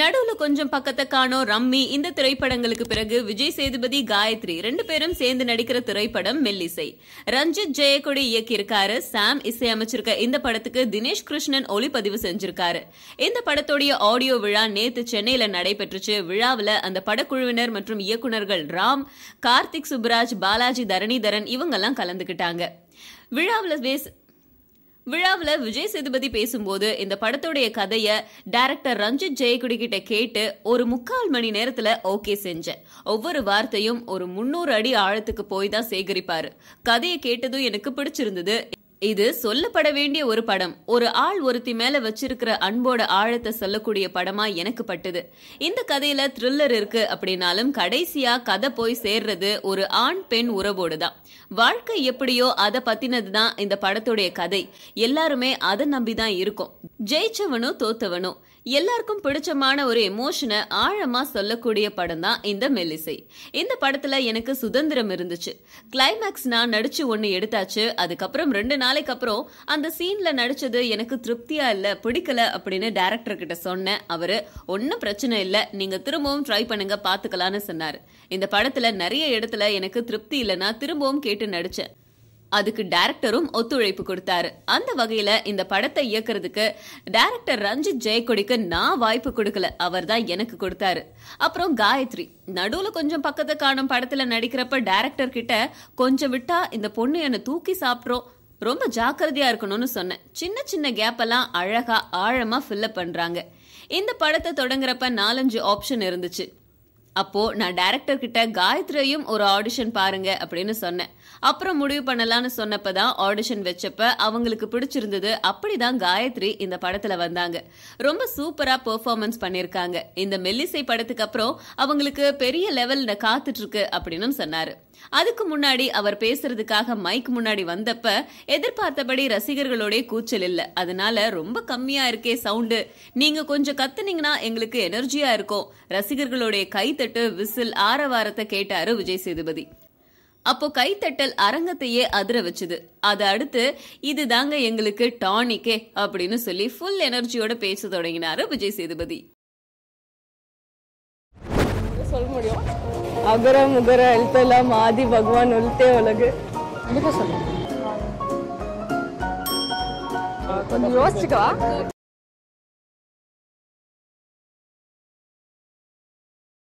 நடுவுல கொஞ்சம் பக்கத்தை காணோம் ரம்மி இந்த திரைப்படங்களுக்கு பிறகு விஜய் சேதுபதி காயத்ரி ரெண்டு பேரும் சேர்ந்து நடிக்கிற திரைப்படம் மெல்லிசை ரஞ்சித் ஜெயக்கொடி இயக்கியிருக்காரு சாம் இசை அமைச்சிருக்க இந்த படத்துக்கு தினேஷ் கிருஷ்ணன் ஒளிப்பதிவு செஞ்சிருக்காரு இந்த படத்துடைய ஆடியோ விழா நேத்து சென்னையில நடைபெற்றுச்சு விழாவில் அந்த படக்குழுவினர் மற்றும் இயக்குநர்கள் ராம் கார்த்திக் சுப்ராஜ் பாலாஜி தரணிதரன் இவங்கெல்லாம் கலந்துக்கிட்டாங்க விழாவில் பேஸ் விழாவில் விஜய் சேதுபதி பேசும்போது இந்த படத்துடைய கதையை டைரக்டர் ரஞ்சித் ஜெயக்குடி கிட்ட கேட்டு ஒரு முக்கால் மணி நேரத்தில் ஓகே செஞ்சேன் ஒவ்வொரு வார்த்தையும் ஒரு முன்னூறு அடி ஆழத்துக்கு போய் தான் சேகரிப்பாரு கதையை கேட்டதும் எனக்கு பிடிச்சிருந்தது இது சொல்லப்பட வேண்டிய ஒரு படம் ஒரு ஆள் ஒருத்தி மேல வச்சிருக்கிற அன்போட ஆழத்தை சொல்லக்கூடிய படமா எனக்கு பட்டுது இந்த கதையில த்ரில்லர் இருக்கு அப்படின்னாலும் கடைசியா கதை போய் சேர்றது ஒரு ஆண் பெண் உறவோடு தான் வாழ்க்கை எப்படியோ அதை பத்தினதுதான் தான் இந்த படத்துடைய கதை எல்லாருமே அதை நம்பி தான் இருக்கும் ஜெயிச்சவனோ தோத்தவனோ எல்லாருக்கும் பிடிச்சமான ஒரு எமோஷனை ஆழமா சொல்லக்கூடிய படம் தான் இந்த மெல்லிசை இந்த படத்துல எனக்கு சுதந்திரம் இருந்துச்சு கிளைமேக்ஸ் நான் நடிச்சு ஒன்னு எடுத்தாச்சு அதுக்கப்புறம் ரெண்டு நாளைக்கு அப்புறம் அந்த சீன்ல நடிச்சது எனக்கு திருப்தியா இல்ல பிடிக்கல அப்படின்னு டேரக்டர் கிட்ட சொன்னேன் அவரு ஒன்னும் பிரச்சனை இல்ல நீங்க திரும்பவும் ட்ரை பண்ணுங்க பாத்துக்கலாம்னு சொன்னாரு இந்த படத்துல நிறைய இடத்துல எனக்கு திருப்தி இல்லைன்னா திரும்பவும் கேட்டு நடிச்சேன் அதுக்கு டேரக்டரும் ஒத்துழைப்பு கொடுத்தாரு அந்த வகையில இந்த படத்தை இயக்குறதுக்கு டேரக்டர் ரஞ்சித் ஜெயக்கொடிக்கு நான் வாய்ப்பு கொடுக்கல அவர் தான் எனக்கு கொடுத்தாரு அப்புறம் காயத்ரி நடுவுல கொஞ்சம் பக்கத்தை காணும் படத்துல நடிக்கிறப்ப டேரக்டர் கிட்ட கொஞ்சம் விட்டா இந்த பொண்ணு என்னை தூக்கி சாப்பிட்றோம் ரொம்ப ஜாக்கிரதையா இருக்கணும்னு சொன்னேன் சின்ன சின்ன கேப் எல்லாம் அழகா ஆழமா ஃபில்லப் பண்றாங்க இந்த படத்தை தொடங்குறப்ப நாலஞ்சு ஆப்ஷன் இருந்துச்சு அப்போ நான் டேரக்டர் கிட்ட காயத்ரியையும் ஒரு ஆடிஷன் பாருங்க அப்படின்னு சொன்னேன் அப்புறம் முடிவு பண்ணலாம்னு சொன்னப்பதான் ஆடிஷன் வச்சப்ப அவங்களுக்கு பிடிச்சிருந்தது அப்படிதான் காயத்ரி இந்த படத்துல வந்தாங்க ரொம்ப சூப்பரா பெர்ஃபார்மன்ஸ் பண்ணிருக்காங்க இந்த மெல்லிசை படத்துக்கு அப்புறம் அவங்களுக்கு பெரிய லெவல்ல காத்துட்டு இருக்கு அப்படின்னு சொன்னாரு அதுக்கு முன்னாடி அவர் பேசுறதுக்காக மைக் முன்னாடி வந்தப்ப எதிர்பார்த்தபடி ரசிகர்களுடைய கூச்சல் இல்ல அதனால ரொம்ப கம்மியா இருக்கே சவுண்டு நீங்க கொஞ்சம் கத்துனீங்கன்னா எங்களுக்கு எனர்ஜியா இருக்கும் ரசிகர்களுடைய கை கைத்தட்டு விசில் ஆரவாரத்தை கேட்டாரு விஜய் சேதுபதி அப்போ கைத்தட்டல் அரங்கத்தையே அதிர வச்சுது அதை அடுத்து இது தாங்க எங்களுக்கு டானிக்கே அப்படின்னு சொல்லி ஃபுல் எனர்ஜியோட பேச தொடங்கினாரு விஜய் சேதுபதி சொல்ல முடியும் அகர முகர எழுத்தெல்லாம் ஆதி பகவான் உள்தே உலகு கண்டிப்பா சொல்லுங்க கொஞ்சம் யோசிச்சுக்கவா